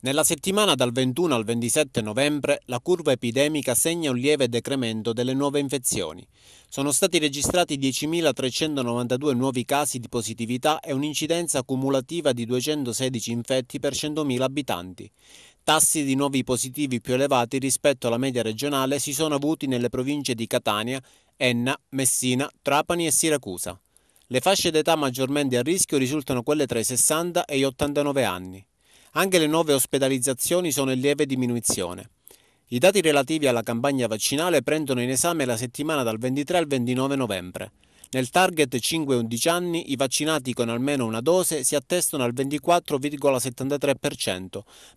Nella settimana dal 21 al 27 novembre la curva epidemica segna un lieve decremento delle nuove infezioni. Sono stati registrati 10.392 nuovi casi di positività e un'incidenza cumulativa di 216 infetti per 100.000 abitanti. Tassi di nuovi positivi più elevati rispetto alla media regionale si sono avuti nelle province di Catania, Enna, Messina, Trapani e Siracusa. Le fasce d'età maggiormente a rischio risultano quelle tra i 60 e gli 89 anni. Anche le nuove ospedalizzazioni sono in lieve diminuzione. I dati relativi alla campagna vaccinale prendono in esame la settimana dal 23 al 29 novembre. Nel target 5-11 anni i vaccinati con almeno una dose si attestano al 24,73%,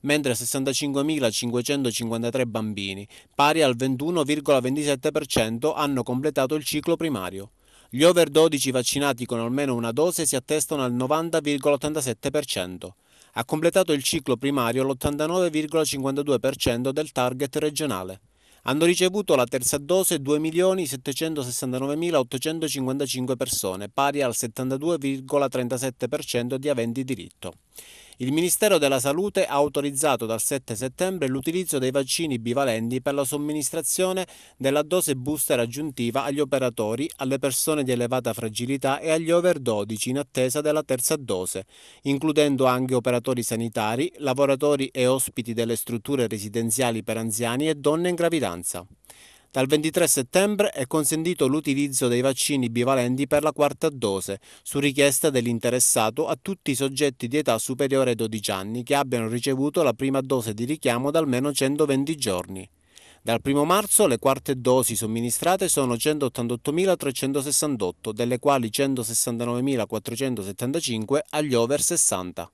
mentre 65.553 bambini, pari al 21,27%, hanno completato il ciclo primario. Gli over 12 vaccinati con almeno una dose si attestano al 90,87% ha completato il ciclo primario l'89,52% del target regionale. Hanno ricevuto la terza dose 2.769.855 persone, pari al 72,37% di aventi diritto. Il Ministero della Salute ha autorizzato dal 7 settembre l'utilizzo dei vaccini bivalenti per la somministrazione della dose booster aggiuntiva agli operatori, alle persone di elevata fragilità e agli over 12 in attesa della terza dose, includendo anche operatori sanitari, lavoratori e ospiti delle strutture residenziali per anziani e donne in gravidanza. Dal 23 settembre è consentito l'utilizzo dei vaccini bivalenti per la quarta dose, su richiesta dell'interessato a tutti i soggetti di età superiore ai 12 anni che abbiano ricevuto la prima dose di richiamo da almeno 120 giorni. Dal 1 marzo le quarte dosi somministrate sono 188.368, delle quali 169.475 agli over 60.